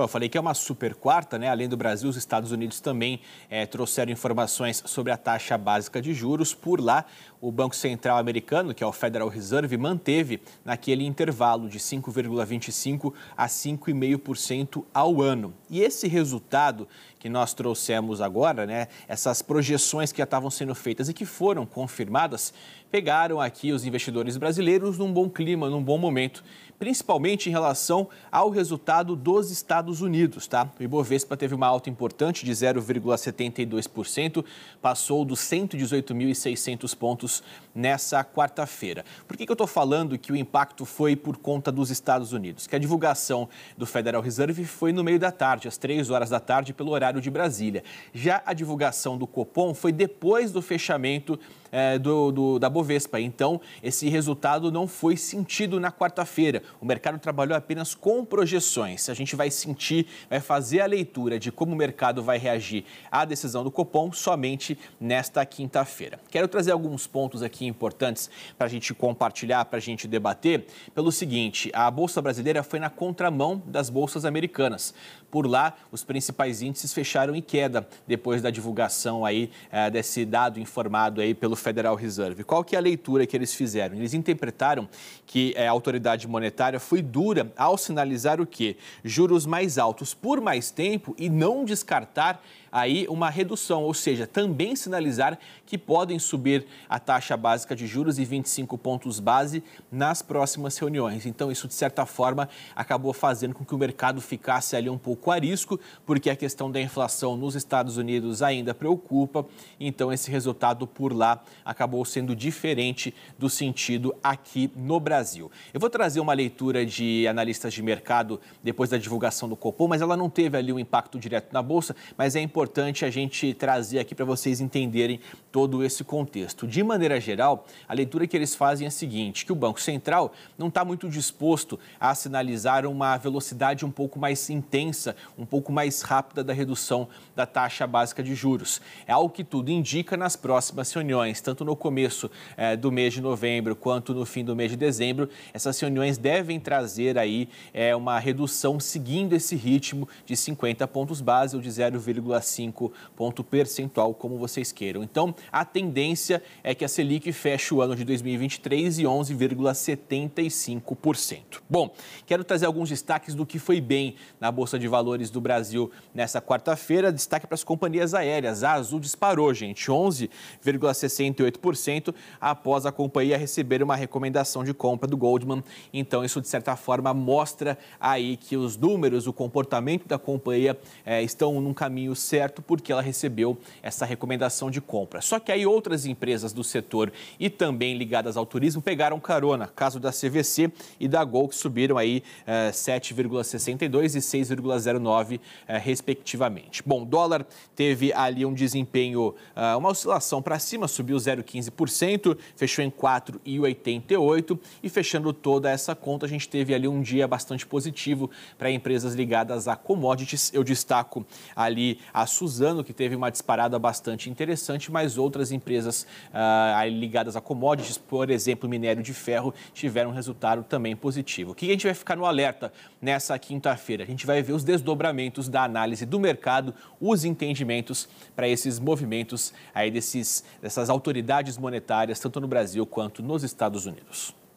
eu falei que é uma super quarta, né? Além do Brasil, os Estados Unidos também é, trouxeram informações sobre a taxa básica de juros. Por lá, o Banco Central americano, que é o Federal Reserve, manteve naquele intervalo de 5,25% a 5,5% ao ano. E esse resultado que nós trouxemos agora, né? Essas projeções que já estavam sendo feitas e que foram confirmadas, pegaram aqui os investidores brasileiros num bom clima, num bom momento, principalmente em relação ao resultado dos Estados Estados Unidos, tá? O Ibovespa teve uma alta importante de 0,72%, passou dos 118.600 pontos nessa quarta-feira. Por que, que eu estou falando que o impacto foi por conta dos Estados Unidos? Que a divulgação do Federal Reserve foi no meio da tarde, às 3 horas da tarde, pelo horário de Brasília. Já a divulgação do Copom foi depois do fechamento é, do, do, da Bovespa. Então, esse resultado não foi sentido na quarta-feira. O mercado trabalhou apenas com projeções. A gente vai sentir, vai fazer a leitura de como o mercado vai reagir à decisão do Copom somente nesta quinta-feira. Quero trazer alguns pontos aqui importantes para a gente compartilhar, para a gente debater. Pelo seguinte, a Bolsa Brasileira foi na contramão das bolsas americanas. Por lá, os principais índices fecharam em queda depois da divulgação aí é, desse dado informado aí pelo Federal Reserve. Qual que é a leitura que eles fizeram? Eles interpretaram que é, a autoridade monetária foi dura ao sinalizar o que? Juros mais altos por mais tempo e não descartar aí uma redução, ou seja, também sinalizar que podem subir a taxa básica de juros e 25 pontos base nas próximas reuniões. Então, isso de certa forma acabou fazendo com que o mercado ficasse ali um pouco arisco, porque a questão da inflação nos Estados Unidos ainda preocupa, então esse resultado por lá acabou sendo diferente do sentido aqui no Brasil. Eu vou trazer uma leitura de analistas de mercado depois da divulgação do Copom, mas ela não teve ali um impacto direto na bolsa, mas é importante a gente trazer aqui para vocês entenderem todo esse contexto. De maneira geral, a leitura que eles fazem é a seguinte: que o Banco Central não está muito disposto a sinalizar uma velocidade um pouco mais intensa, um pouco mais rápida da redução da taxa básica de juros. É algo que tudo indica nas próximas reuniões tanto no começo eh, do mês de novembro quanto no fim do mês de dezembro. Essas reuniões devem trazer aí é uma redução seguindo esse ritmo de 50 pontos base ou de 0,5 ponto percentual, como vocês queiram. Então, a tendência é que a Selic feche o ano de 2023 em 11,75%. Bom, quero trazer alguns destaques do que foi bem na Bolsa de Valores do Brasil nessa quarta-feira. Destaque para as companhias aéreas. A Azul disparou, gente, 11,60 78% após a companhia receber uma recomendação de compra do Goldman. Então, isso de certa forma mostra aí que os números, o comportamento da companhia é, estão num caminho certo porque ela recebeu essa recomendação de compra. Só que aí outras empresas do setor e também ligadas ao turismo pegaram carona. Caso da CVC e da Gol que subiram aí é, 7,62 e 6,09 é, respectivamente. Bom, dólar teve ali um desempenho, é, uma oscilação para cima, subiu 0,15%, fechou em 4,88% e fechando toda essa conta, a gente teve ali um dia bastante positivo para empresas ligadas a commodities. Eu destaco ali a Suzano, que teve uma disparada bastante interessante, mas outras empresas ah, ligadas a commodities, por exemplo, minério de ferro, tiveram um resultado também positivo. O que a gente vai ficar no alerta nessa quinta-feira? A gente vai ver os desdobramentos da análise do mercado, os entendimentos para esses movimentos aí desses, dessas autoridades autoridades monetárias, tanto no Brasil quanto nos Estados Unidos.